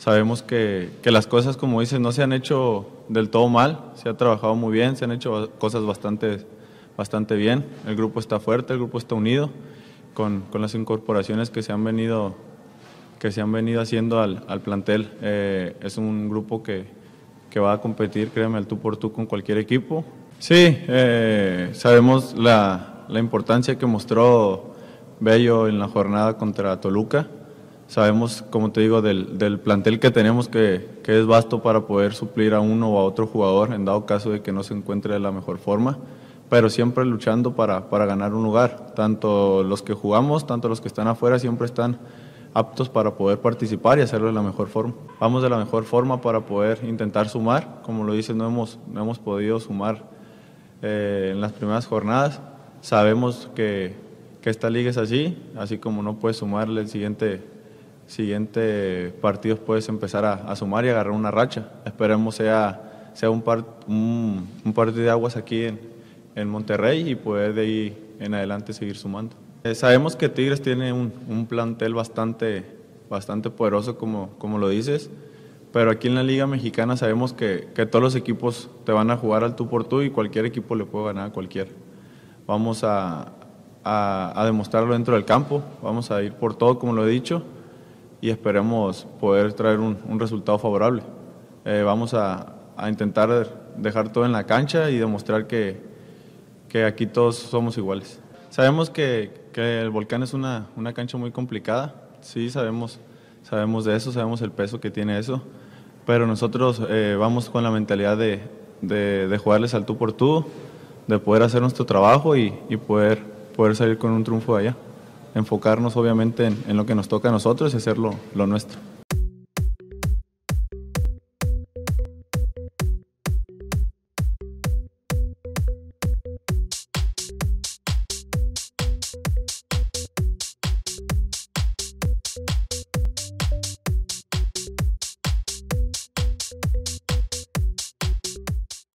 Sabemos que, las cosas, como dices, no se han hecho del todo mal, se ha trabajado muy bien, se han hecho cosas bastante, bastante bien. El grupo está fuerte, el grupo está unido con, las incorporaciones que se han venido, que se han venido haciendo al, plantel. Eh, es un grupo que, va a competir, créeme, al tú por tú con cualquier equipo. Sí, eh, sabemos la, la importancia que mostró Bello en la jornada contra Toluca Sabemos, como te digo, del, plantel que tenemos que, que, es vasto para poder suplir a uno o a otro jugador en dado caso de que no se encuentre de la mejor forma, pero siempre luchando para, ganar un lugar. Tanto los que jugamos, tanto los que están afuera, siempre están aptos para poder participar y hacerlo de la mejor forma. Vamos de la mejor forma para poder intentar sumar, como lo dices, no hemos, hemos podido sumar eh, en las primeras jornadas. Sabemos que, que esta liga es así, así como no puedes sumarle el siguiente siguientes partidos puedes empezar a, sumar y agarrar una racha. Esperemos sea, sea un, par, un, partido de aguas aquí en, en, Monterrey y poder de ahí en adelante seguir sumando. Eh, sabemos que Tigres tiene un, un, plantel bastante, bastante poderoso, como, como lo dices, pero aquí en la Liga Mexicana sabemos que, que todos los equipos te van a jugar al tú por tú y cualquier equipo le puede ganar a cualquier. Vamos a, a, a demostrarlo dentro del campo, vamos a ir por todo, como lo he dicho y esperemos poder traer un, resultado favorable. Eh, vamos a, intentar dejar todo en la cancha y demostrar que, aquí todos somos iguales. Sabemos que, el volcán es una, cancha muy complicada, sí, sabemos, sabemos de eso, sabemos el peso que tiene eso, pero nosotros eh, vamos con la mentalidad de, jugarles al tú por tú, de poder hacer nuestro trabajo y, poder, poder salir con un triunfo allá enfocarnos obviamente en, lo que nos toca a nosotros y hacerlo lo nuestro.